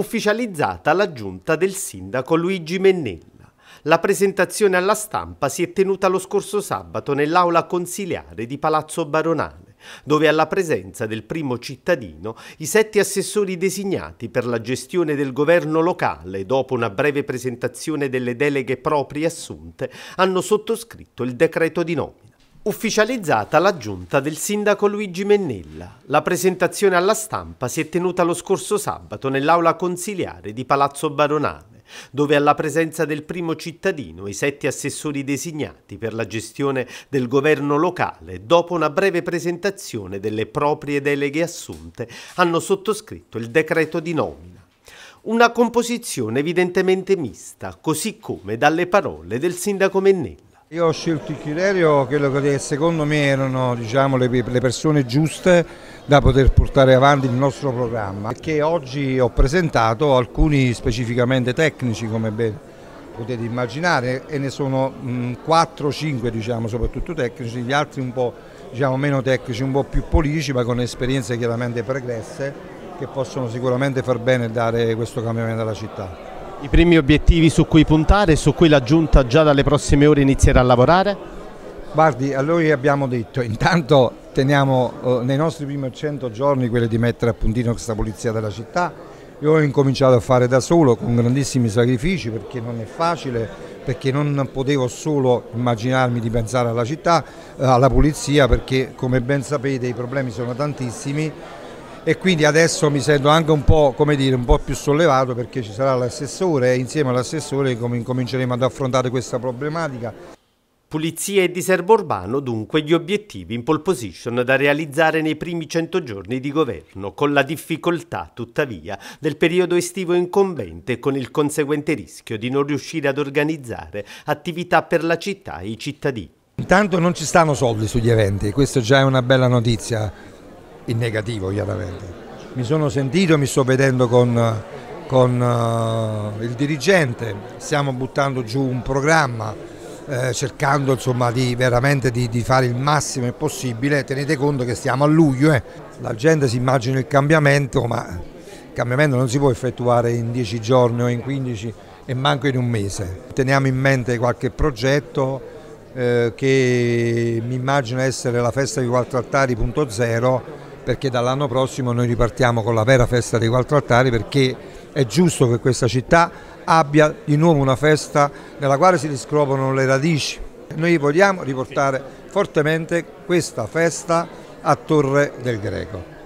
ufficializzata la giunta del sindaco Luigi Mennella. La presentazione alla stampa si è tenuta lo scorso sabato nell'aula consiliare di Palazzo Baronale, dove alla presenza del primo cittadino i sette assessori designati per la gestione del governo locale, dopo una breve presentazione delle deleghe proprie assunte, hanno sottoscritto il decreto di nomina. Ufficializzata la giunta del sindaco Luigi Mennella. La presentazione alla stampa si è tenuta lo scorso sabato nell'aula consiliare di Palazzo Baronale, dove alla presenza del primo cittadino i sette assessori designati per la gestione del governo locale, dopo una breve presentazione delle proprie deleghe assunte, hanno sottoscritto il decreto di nomina una composizione evidentemente mista, così come dalle parole del sindaco Mennella. Io ho scelto il criterio che secondo me erano diciamo, le, persone giuste da poter portare avanti il nostro programma, perché oggi ho presentato alcuni specificamente tecnici come ben potete immaginare e ne sono 4-5 mm, diciamo, soprattutto tecnici, gli altri un po' diciamo, meno tecnici, un po' più politici ma con esperienze chiaramente pregresse che possono sicuramente far bene e dare questo cambiamento alla città. I primi obiettivi su cui puntare e su cui la Giunta già dalle prossime ore inizierà a lavorare? Guardi, allora abbiamo detto, intanto teniamo eh, nei nostri primi 100 giorni quelli di mettere a puntino questa polizia della città. Io ho incominciato a fare da solo con grandissimi sacrifici perché non è facile, perché non potevo solo immaginarmi di pensare alla città, eh, alla polizia perché come ben sapete i problemi sono tantissimi e quindi adesso mi sento anche un po', dire, un po più sollevato perché ci sarà l'assessore e insieme all'assessore cominceremo ad affrontare questa problematica. Pulizia e diserbo urbano dunque gli obiettivi in pole position da realizzare nei primi 100 giorni di governo, con la difficoltà tuttavia del periodo estivo incombente e con il conseguente rischio di non riuscire ad organizzare attività per la città e i cittadini. Intanto non ci stanno soldi sugli eventi, questa già è una bella notizia in negativo chiaramente. Mi sono sentito, mi sto vedendo con, con uh, il dirigente, stiamo buttando giù un programma eh, cercando insomma, di, veramente di, di, fare il massimo possibile, tenete conto che stiamo a luglio, eh. la gente si immagina il cambiamento, ma il cambiamento non si può effettuare in 10 giorni o in 15 e manco in un mese. Teniamo in mente qualche progetto, eh, che mi immagino essere la festa di Quattro Altari.0 perché dall'anno prossimo noi ripartiamo con la vera festa dei quattro altari perché è giusto che questa città abbia di nuovo una festa nella quale si riscopano le radici. Noi vogliamo riportare fortemente questa festa a Torre del Greco.